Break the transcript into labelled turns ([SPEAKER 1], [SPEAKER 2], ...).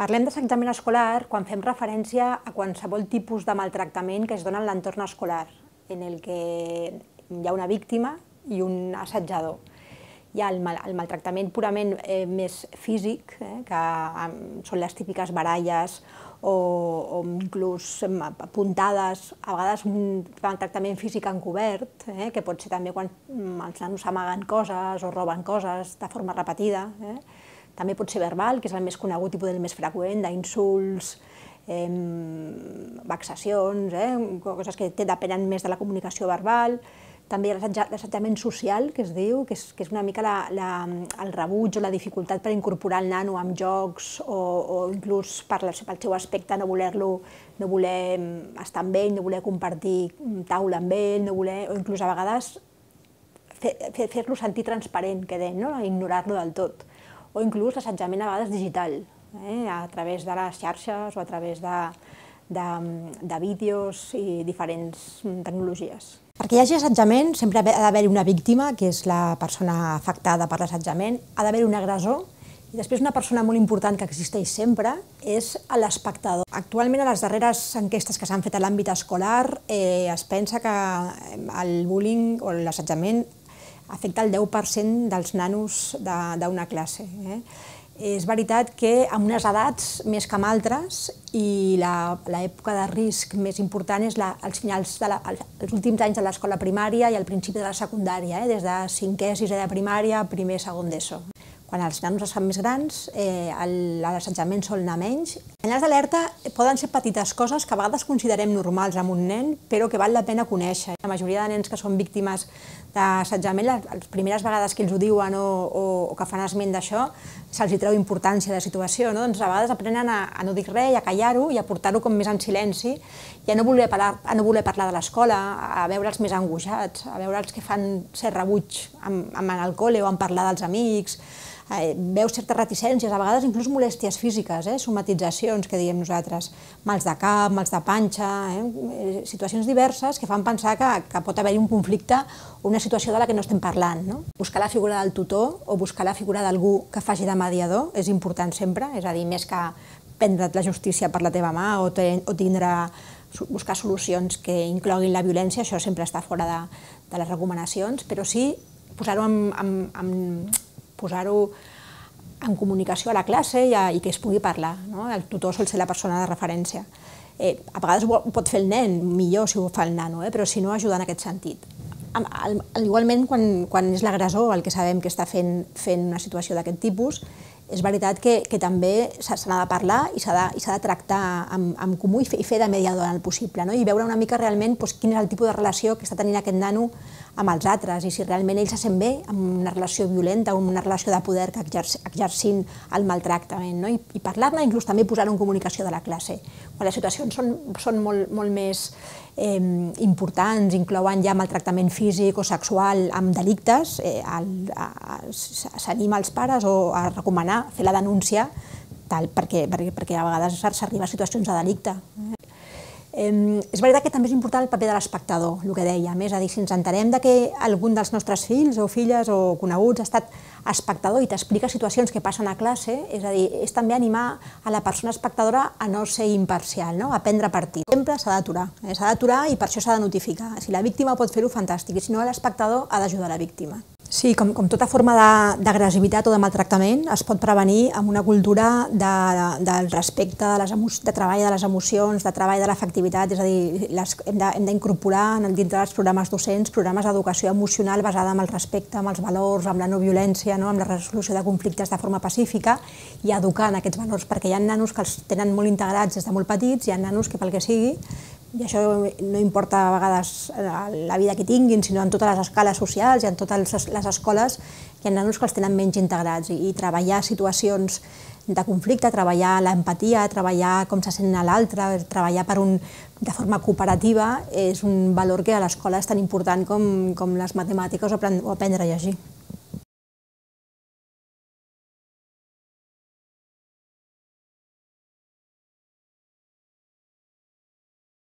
[SPEAKER 1] Parlem d'assetjament escolar quan fem referència a qualsevol tipus de maltractament que es dona en l'entorn escolar, en el que hi ha una víctima i un assetjador. Hi ha el, mal, el maltractament purament eh, més físic, eh, que són les típiques baralles o, o inclús puntades, a vegades un maltractament físic encobert, eh, que pot ser també quan els nanos amaguen coses o roben coses de forma repetida. Eh també pot ser verbal, que és el més conegut i el més freqüent, d'insults, eh, vexacions, eh, coses que depenen més de la comunicació verbal, també l'assetjament social, que es diu, que és, que és una mica la, la, el rebuig o la dificultat per incorporar el nano amb jocs o, o inclús per la, pel seu aspecte no voler-lo, no voler estar amb ell, no voler compartir mm, taula amb ell, no voler, o inclús a vegades fer-lo fer sentir transparent, que deien, no? ignorar-lo del tot o inclús l'assetjament a vegades digital, eh? a través de les xarxes o a través de, de, de vídeos i diferents mm, tecnologies. Perquè hi hagi assetjament sempre ha d'haver una víctima, que és la persona afectada per l'assetjament, ha d'haver un agressor i després una persona molt important que existeix sempre és l'espectador. Actualment a les darreres enquestes que s'han fet a l'àmbit escolar eh, es pensa que el bullying o l'assetjament afecta el 10% dels nanos d'una classe. Eh? És veritat que amb unes edats més que amb altres i l'època de risc més important és la, als finals de la, els últims anys de l'escola primària i al principi de la secundària, eh? des de 5è, 6è de primària, primer, segon d'ESO quan els nanos es fan més grans, eh, l'assetjament sol anar menys. Les d'alerta poden ser petites coses que a vegades considerem normals amb un nen, però que val la pena conèixer. La majoria de nens que són víctimes d'assetjament, les primeres vegades que ells ho diuen o, o, o que fan esment d'això, se'ls treu importància de la situació, no? doncs a vegades aprenen a, a no dir res, a callar-ho i a portar-ho com més en silenci i a no voler parlar, a no voler parlar de l'escola, a veure'ls més angoixats, a veure'ls que fan ser rebuig amb, en el col·le o en parlar dels amics, veu eh, veus certes reticències, a vegades inclús molèsties físiques, eh, somatitzacions, que diem nosaltres, mals de cap, mals de panxa, eh, eh, situacions diverses que fan pensar que, que pot haver-hi un conflicte o una situació de la que no estem parlant. No? Buscar la figura del tutor o buscar la figura d'algú que faci de mediador és important sempre, és a dir, més que prendre't la justícia per la teva mà o, ten, o tindre buscar solucions que incloguin la violència, això sempre està fora de, de les recomanacions, però sí posar-ho amb, posar-ho en comunicació a la classe i, a, i que es pugui parlar. No? El tutor sol ser la persona de referència. Eh, a vegades ho, pot fer el nen, millor si ho fa el nano, eh? però si no, ajuda en aquest sentit. Al, igualment, quan, quan és l'agressor el que sabem que està fent, fent una situació d'aquest tipus, és veritat que, que també se n'ha de parlar i s'ha de, de tractar amb, amb comú i fer, i fer de mediador en el possible, no? i veure una mica realment doncs, quin és el tipus de relació que està tenint aquest nano amb els altres i si realment ell se sent bé amb una relació violenta o amb una relació de poder que exercint el maltractament. No? I, i parlar-ne, inclús també posar en comunicació de la classe. Quan les situacions són, són molt, molt més eh, importants, inclouen ja maltractament físic o sexual amb delictes, eh, s'anima els pares o a recomanar fer la denúncia tal, perquè, perquè, perquè a vegades s'arriba a situacions de delicte. Eh, és veritat que també és important el paper de l'espectador, el que deia. més, a dir, si ens entenem de que algun dels nostres fills o filles o coneguts ha estat espectador i t'explica situacions que passen a classe, és a dir, és també animar a la persona espectadora a no ser imparcial, no? a prendre partit. Sempre s'ha d'aturar, eh? s'ha d'aturar i per això s'ha de notificar. Si la víctima pot fer-ho, fantàstic, i si no, l'espectador ha d'ajudar la víctima. Sí, com, com tota forma d'agressivitat o de maltractament es pot prevenir amb una cultura de, de, del respecte, de, les de treball de les emocions, de treball de l'efectivitat, és a dir, les, hem d'incorporar de, dintre dels programes docents programes d'educació emocional basada en el respecte, amb els valors, amb la no violència, no? amb la resolució de conflictes de forma pacífica i educar en aquests valors, perquè hi ha nanos que els tenen molt integrats des de molt petits, hi ha nanos que pel que sigui i això no importa a vegades la vida que tinguin, sinó en totes les escales socials i en totes les escoles hi ha nanos que els tenen menys integrats i, i treballar situacions de conflicte, treballar l'empatia, treballar com se sent l'altre, treballar per un, de forma cooperativa és un valor que a l'escola és tan important com, com les matemàtiques o, o aprendre a llegir.